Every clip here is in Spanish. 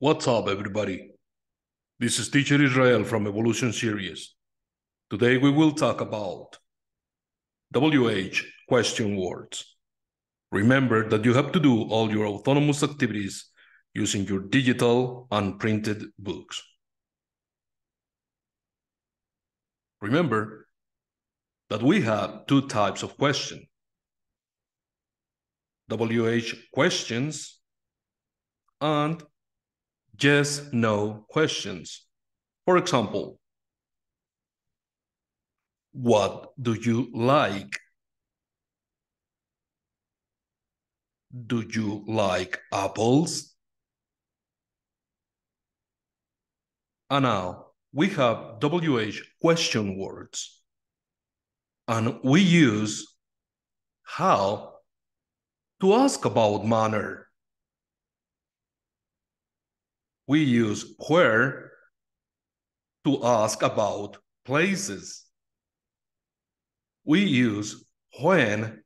What's up, everybody? This is Teacher Israel from Evolution Series. Today we will talk about WH question words. Remember that you have to do all your autonomous activities using your digital and printed books. Remember that we have two types of question. WH questions and yes no questions. For example, what do you like? Do you like apples? And now we have WH question words. And we use how to ask about manner we use where to ask about places. We use when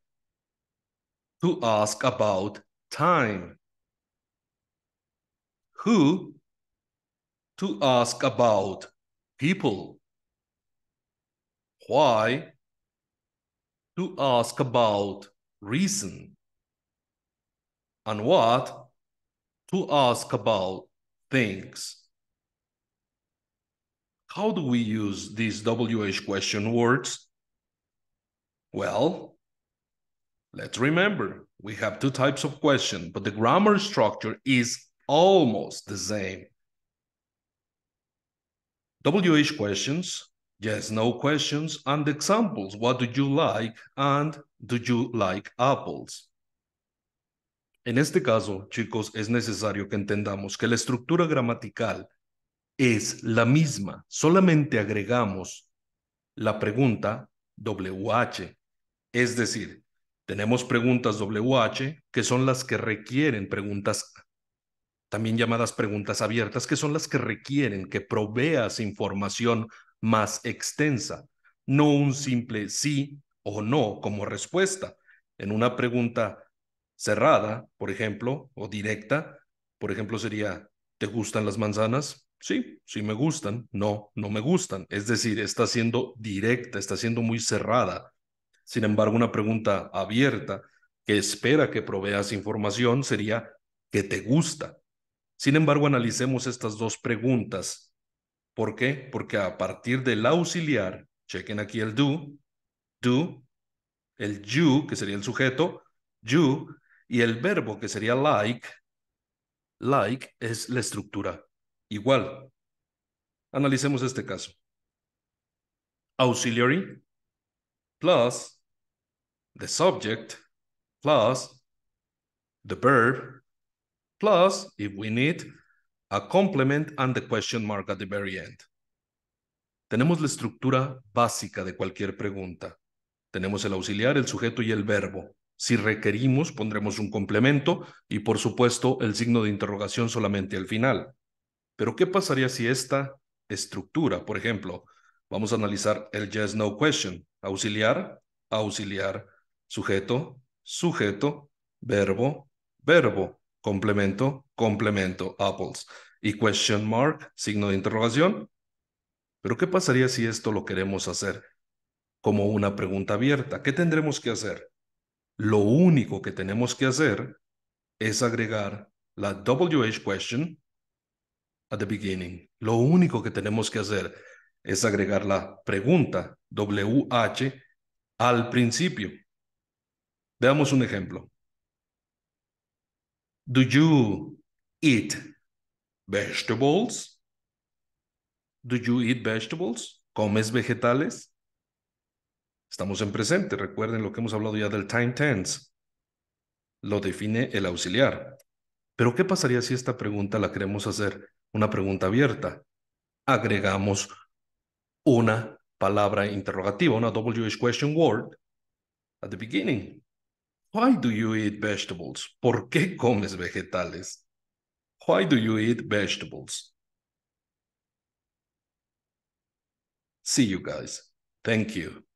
to ask about time. Who to ask about people. Why to ask about reason. And what to ask about things. How do we use these WH question words? Well, let's remember we have two types of question, but the grammar structure is almost the same. WH questions, yes, no questions, and examples. What do you like? And do you like apples? En este caso, chicos, es necesario que entendamos que la estructura gramatical es la misma, solamente agregamos la pregunta WH, es decir, tenemos preguntas WH, que son las que requieren preguntas, también llamadas preguntas abiertas, que son las que requieren que proveas información más extensa, no un simple sí o no como respuesta. En una pregunta cerrada, por ejemplo, o directa, por ejemplo, sería, ¿te gustan las manzanas? Sí, sí me gustan, no, no me gustan. Es decir, está siendo directa, está siendo muy cerrada. Sin embargo, una pregunta abierta que espera que proveas información sería, ¿qué te gusta? Sin embargo, analicemos estas dos preguntas. ¿Por qué? Porque a partir del auxiliar, chequen aquí el do, do, el you, que sería el sujeto, you y el verbo que sería like, like es la estructura igual. Analicemos este caso. Auxiliary plus the subject plus the verb plus, if we need, a complement and the question mark at the very end. Tenemos la estructura básica de cualquier pregunta. Tenemos el auxiliar, el sujeto y el verbo. Si requerimos, pondremos un complemento y, por supuesto, el signo de interrogación solamente al final. Pero, ¿qué pasaría si esta estructura, por ejemplo, vamos a analizar el yes, no question, auxiliar, auxiliar, sujeto, sujeto, verbo, verbo, complemento, complemento, apples, y question mark, signo de interrogación. Pero ¿qué pasaría si esto lo queremos hacer como una pregunta abierta? ¿Qué tendremos que hacer? Lo único que tenemos que hacer es agregar la WH question at the beginning. Lo único que tenemos que hacer es agregar la pregunta WH al principio. Veamos un ejemplo. Do you eat vegetables? Do you eat vegetables? ¿Comes vegetales? Estamos en presente. Recuerden lo que hemos hablado ya del time tense. Lo define el auxiliar. Pero ¿qué pasaría si esta pregunta la queremos hacer una pregunta abierta? Agregamos una palabra interrogativa, una WH question word at the beginning. Why do you eat vegetables? ¿Por qué comes vegetales? Why do you eat vegetables? See you guys. Thank you.